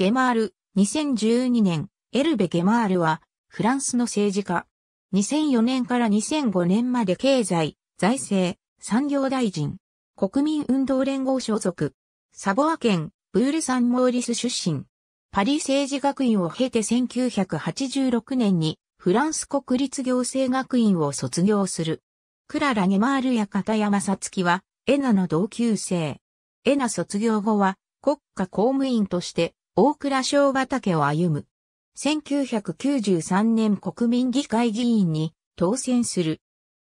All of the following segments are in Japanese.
ゲマール、2012年、エルベ・ゲマールは、フランスの政治家。2004年から2005年まで経済、財政、産業大臣、国民運動連合所属、サボア県、ブール・サン・モーリス出身。パリ政治学院を経て1986年にフランス国立行政学院を卒業する。クララ・ゲマールや片山さつきはエナの同級生。エナ卒業後は国家公務員として大倉小畑を歩む。1993年国民議会議員に当選する。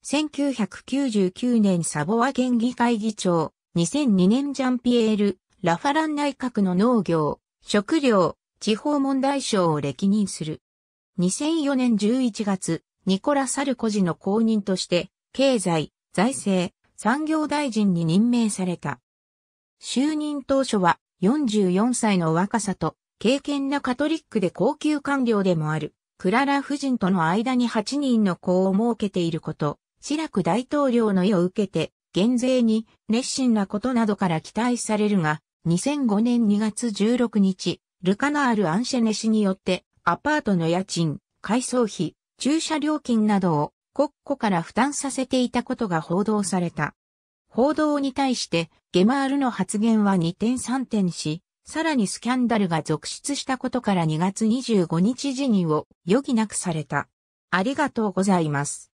1999年サボア県議会議長、2002年ジャンピエール・ラファラン内閣の農業、食料、地方問題省を歴任する。2004年11月、ニコラ・サルコジの後任として、経済、財政、産業大臣に任命された。就任当初は44歳の若さと、敬虔なカトリックで高級官僚でもある、クララ夫人との間に8人の子を設けていること、シラク大統領の意を受けて、減税に熱心なことなどから期待されるが、2005年2月16日、ルカナール・アンシェネ氏によって、アパートの家賃、改装費、駐車料金などを国庫から負担させていたことが報道された。報道に対して、ゲマールの発言は2点3点し、さらにスキャンダルが続出したことから2月25日辞任を余儀なくされた。ありがとうございます。